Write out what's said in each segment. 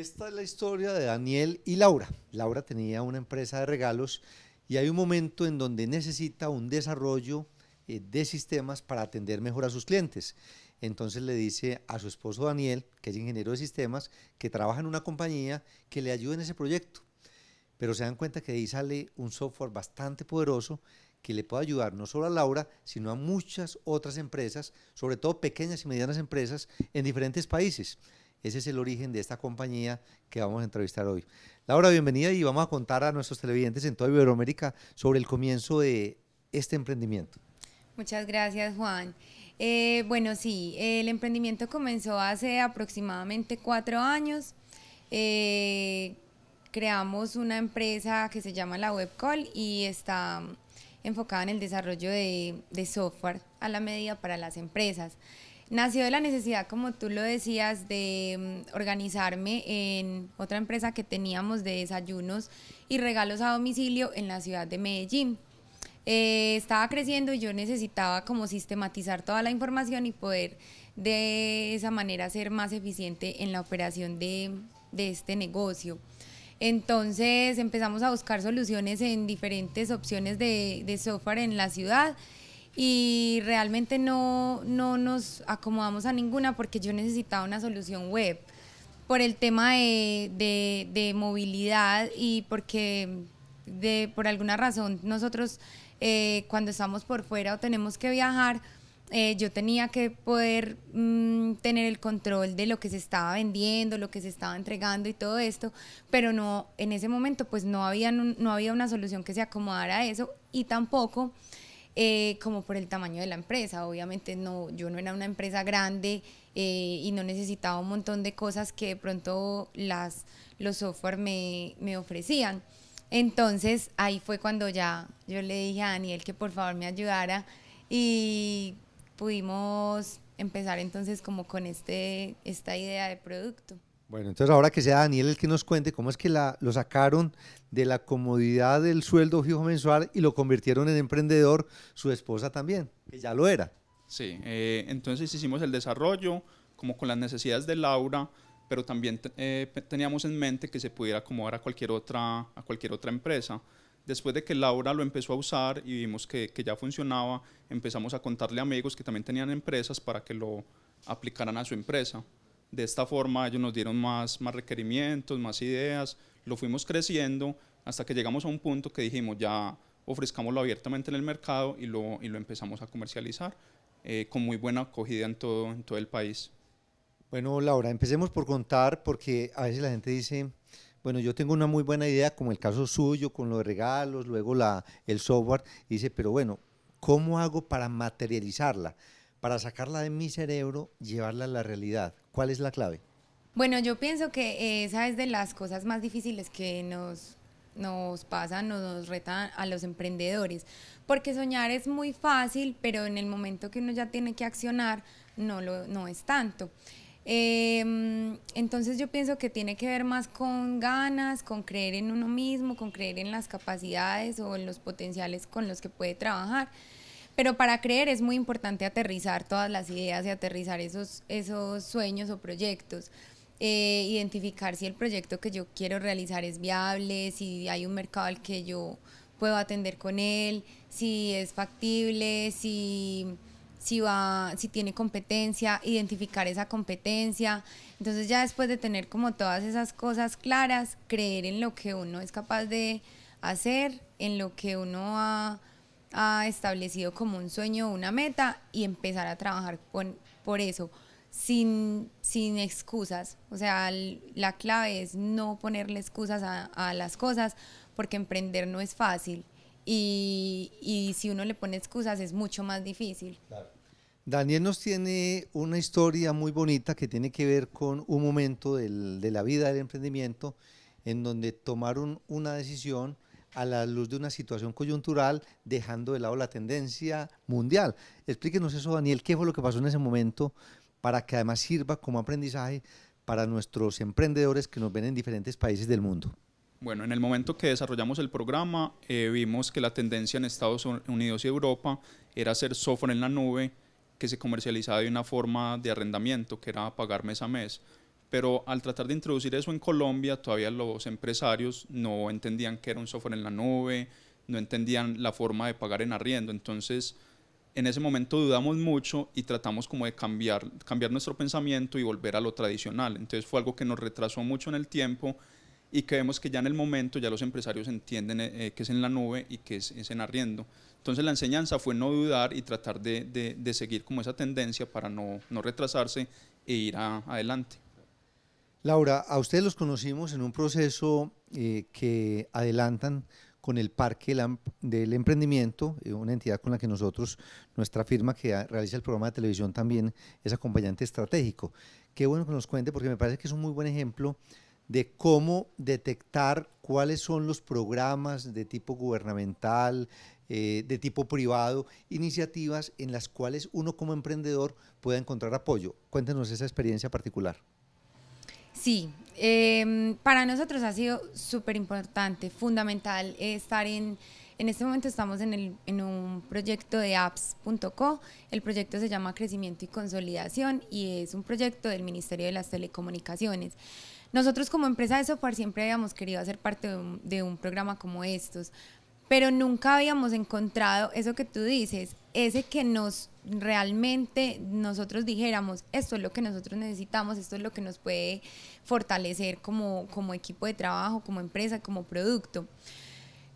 Esta es la historia de Daniel y Laura. Laura tenía una empresa de regalos y hay un momento en donde necesita un desarrollo eh, de sistemas para atender mejor a sus clientes. Entonces le dice a su esposo Daniel, que es ingeniero de sistemas, que trabaja en una compañía, que le ayude en ese proyecto. Pero se dan cuenta que ahí sale un software bastante poderoso que le puede ayudar no solo a Laura, sino a muchas otras empresas, sobre todo pequeñas y medianas empresas en diferentes países. Ese es el origen de esta compañía que vamos a entrevistar hoy. Laura, bienvenida y vamos a contar a nuestros televidentes en toda Iberoamérica sobre el comienzo de este emprendimiento. Muchas gracias, Juan. Eh, bueno, sí, el emprendimiento comenzó hace aproximadamente cuatro años. Eh, creamos una empresa que se llama la Webcall y está enfocada en el desarrollo de, de software a la medida para las empresas. Nació de la necesidad, como tú lo decías, de mm, organizarme en otra empresa que teníamos de desayunos y regalos a domicilio en la ciudad de Medellín. Eh, estaba creciendo y yo necesitaba como sistematizar toda la información y poder de esa manera ser más eficiente en la operación de, este negocio. Entonces empezamos a buscar soluciones en diferentes opciones de, de software en la ciudad y realmente no, nos acomodamos a ninguna porque yo necesitaba una solución web por el tema de, movilidad y porque de, por alguna razón nosotros eh, cuando estamos por fuera o tenemos que viajar, eh, yo tenía que poder mm, tener el control de lo que se estaba vendiendo, lo que se estaba entregando y todo esto, pero no, en ese momento pues no había, no, no había una solución que se acomodara a eso y tampoco eh, como por el tamaño de la empresa. Obviamente yo no era una empresa grande eh, y no necesitaba un montón de cosas que de pronto las, los software me, ofrecían. Entonces ahí fue cuando ya yo le dije a Daniel que por favor me ayudara y pudimos empezar entonces como con este, esta idea de producto. Bueno, entonces ahora que sea Daniel el que nos cuente cómo es que lo sacaron de la comodidad del sueldo fijo mensual y lo convirtieron en emprendedor, su esposa también, que ya lo era. Sí, eh, entonces hicimos el desarrollo como con las necesidades de Laura, pero también eh, teníamos en mente que se pudiera acomodar a cualquier otra, a cualquier otra empresa. Después de que Laura lo empezó a usar y vimos que ya funcionaba, empezamos a contarle a amigos que también tenían empresas para que lo aplicaran a su empresa. De esta forma ellos nos dieron más, más requerimientos, más ideas, lo fuimos creciendo hasta que llegamos a un punto que dijimos ya ofrezcámoslo abiertamente en el mercado y lo, lo empezamos a comercializar eh, con muy buena acogida en todo, en todo el país. Bueno, Laura, empecemos por contar porque a veces la gente dice, bueno, yo tengo una muy buena idea, como el caso suyo, con los regalos, luego la, el software, dice, pero bueno, ¿cómo hago para materializarla? Para sacarla de mi cerebro, llevarla a la realidad. ¿Cuál es la clave? Bueno, yo pienso que esa es de las cosas más difíciles que nos, nos pasan, nos retan a los emprendedores, porque soñar es muy fácil, pero en el momento que uno ya tiene que accionar, no, lo, no es tanto. Em, entonces yo pienso que tiene que ver más con ganas, con creer en uno mismo, con creer en las capacidades o en los potenciales con los que puede trabajar pero para creer es muy importante aterrizar todas las ideas y aterrizar esos, esos sueños o proyectos. Eh, identificar si el proyecto que yo quiero realizar es viable, si hay un mercado al que yo puedo atender con él, si es factible, si, si, va, si tiene competencia, identificar esa competencia. Entonces ya después de tener como todas esas cosas claras, creer en lo que uno es capaz de hacer, en lo que uno ha ha establecido como un sueño, una meta y empezar a trabajar por eso, sin, sin excusas. O sea, la clave es no ponerle excusas a, a las cosas porque emprender no es fácil y, y, si uno le pone excusas es mucho más difícil. Daniel nos tiene una historia muy bonita que tiene que ver con un momento del, de la vida del emprendimiento en donde tomaron una decisión a la luz de una situación coyuntural, dejando de lado la tendencia mundial. Explíquenos eso, Daniel, qué fue lo que pasó en ese momento para que además sirva como aprendizaje para nuestros emprendedores que nos ven en diferentes países del mundo. Bueno, en el momento que desarrollamos el programa, eh, vimos que la tendencia en Estados Unidos y Europa era hacer software en la nube que se comercializaba de una forma de arrendamiento, que era pagar mes a mes pero al tratar de introducir eso en Colombia, todavía los empresarios no entendían qué era un software en la nube, no entendían la forma de pagar en arriendo. Entonces, en ese momento dudamos mucho y tratamos como de cambiar, cambiar nuestro pensamiento y volver a lo tradicional. Entonces fue algo que nos retrasó mucho en el tiempo y que vemos que ya en el momento ya los empresarios entienden eh, eh, qué es en la nube y qué es, en arriendo. Entonces la enseñanza fue no dudar y tratar de, seguir como esa tendencia para no, no retrasarse e ir adelante. Laura, a ustedes los conocimos en un proceso eh, que adelantan con el Parque del Emprendimiento, eh, una entidad con la que nosotros, nuestra firma que realiza el programa de televisión también es acompañante estratégico. Qué bueno que nos cuente porque me parece que es un muy buen ejemplo de cómo detectar cuáles son los programas de tipo gubernamental, eh, de tipo privado, iniciativas en las cuales uno como emprendedor pueda encontrar apoyo. Cuéntenos esa experiencia particular. Sí, em, para nosotros ha sido súper importante, fundamental eh, estar en... En este momento estamos en, el, en un proyecto de apps.co. El proyecto se llama Crecimiento y Consolidación y es un proyecto del Ministerio de las Telecomunicaciones. Nosotros como empresa de software siempre habíamos querido hacer parte de un programa como estos, pero nunca habíamos encontrado eso que tú dices, ese que nos realmente nosotros dijéramos, esto es lo que nosotros necesitamos, esto es lo que nos puede fortalecer como, como equipo de trabajo, como empresa, como producto.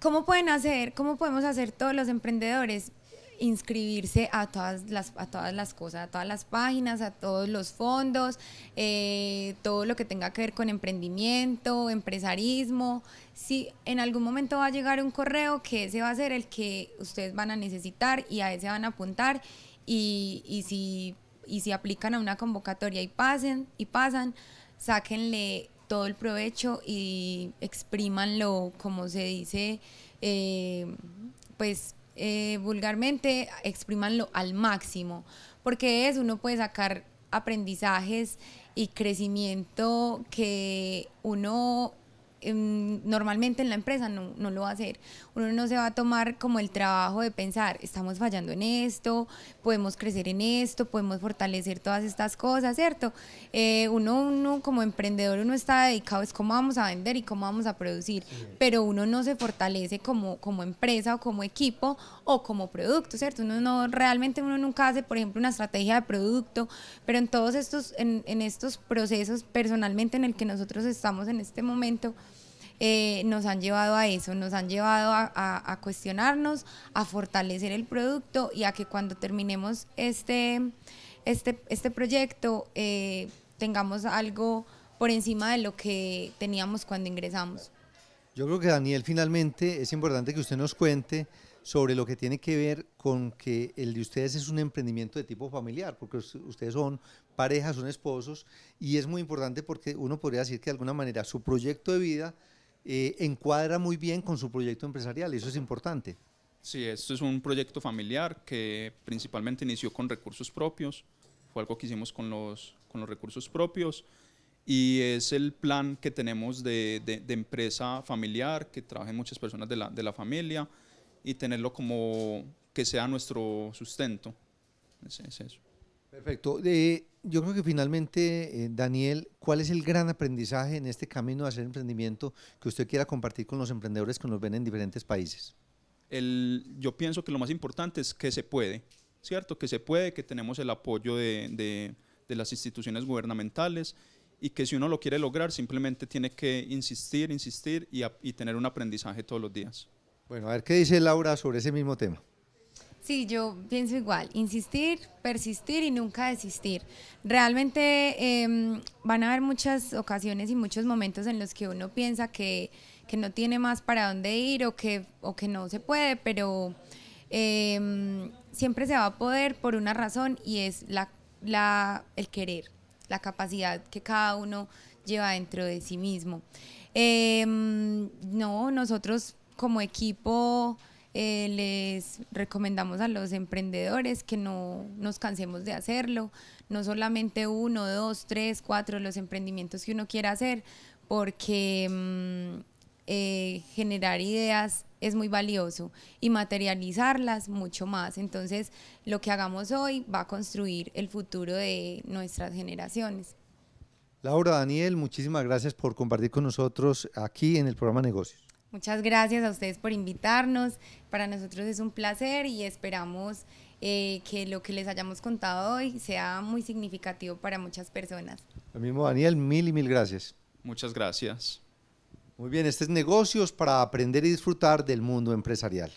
¿Cómo pueden hacer, cómo podemos hacer todos los emprendedores? inscribirse a todas las a todas las cosas, a todas las páginas, a todos los fondos, eh, todo lo que tenga que ver con emprendimiento, empresarismo. Si en algún momento va a llegar un correo que ese va a ser el que ustedes van a necesitar y a ese van a apuntar y, si si aplican a una convocatoria y pasen y pasan, sáquenle todo el provecho y exprímanlo, como se dice, eh, pues eh, vulgarmente, exprimanlo al máximo, porque es uno puede sacar aprendizajes y crecimiento que uno normalmente en la empresa no, no lo va a hacer. Uno no se va a tomar como el trabajo de pensar, estamos fallando en esto, podemos crecer en esto, podemos fortalecer todas estas cosas, ¿cierto? Eh, uno, uno como emprendedor, uno está dedicado es cómo vamos a vender y cómo vamos a producir, pero uno no se fortalece como, como empresa o como equipo o como producto, ¿cierto? Uno no, realmente uno nunca hace, por ejemplo, una estrategia de producto, pero en todos estos, en, estos procesos, personalmente en el que nosotros estamos en este momento, eh, nos han llevado a eso, nos han llevado a, cuestionarnos, a fortalecer el producto y a que cuando terminemos este, este, este proyecto eh, tengamos algo por encima de lo que teníamos cuando ingresamos. Yo creo que Daniel, finalmente es importante que usted nos cuente sobre lo que tiene que ver con que el de ustedes es un emprendimiento de tipo familiar, porque ustedes son parejas, son esposos, y es muy importante porque uno podría decir que de alguna manera su proyecto de vida eh, encuadra muy bien con su proyecto empresarial, eso es importante. Sí, esto es un proyecto familiar que principalmente inició con recursos propios, fue algo que hicimos con los, con los recursos propios y es el plan que tenemos de, de, empresa familiar, que trabajen muchas personas de la, de la familia y tenerlo como que sea nuestro sustento. es eso. Perfecto. yo creo que finalmente, eh, Daniel, ¿cuál es el gran aprendizaje en este camino de hacer emprendimiento que usted quiera compartir con los emprendedores que nos ven en diferentes países? yo pienso que lo más importante es que se puede, ¿cierto? Que se puede, que tenemos el apoyo de, las instituciones gubernamentales y que si uno lo quiere lograr, simplemente tiene que insistir, insistir y tener un aprendizaje todos los días. Bueno, a ver qué dice Laura sobre ese mismo tema. Sí, yo pienso igual, insistir, persistir y nunca desistir. Realmente em, van a haber muchas ocasiones y muchos momentos en los que uno piensa que, que no tiene más para dónde ir o que, o que no se puede, pero em, siempre se va a poder por una razón y es la, la, el querer, la capacidad que cada uno lleva dentro de sí mismo. Em, no, nosotros como equipo... Eh, les recomendamos a los emprendedores que no nos cansemos de hacerlo, no solamente uno, dos, tres, cuatro, los emprendimientos que uno quiera hacer, porque mm, eh, generar ideas es muy valioso y materializarlas mucho más. Entonces, lo que hagamos hoy va a construir el futuro de nuestras generaciones. Laura, Daniel, muchísimas gracias por compartir con nosotros aquí en el programa Negocios. Muchas gracias a ustedes por invitarnos. Para nosotros es un placer y esperamos eh, que lo que les hayamos contado hoy sea muy significativo para muchas personas. Lo mismo, Daniel, mil y mil gracias. Muchas gracias. Muy bien, este es Negocios para aprender y disfrutar del mundo empresarial.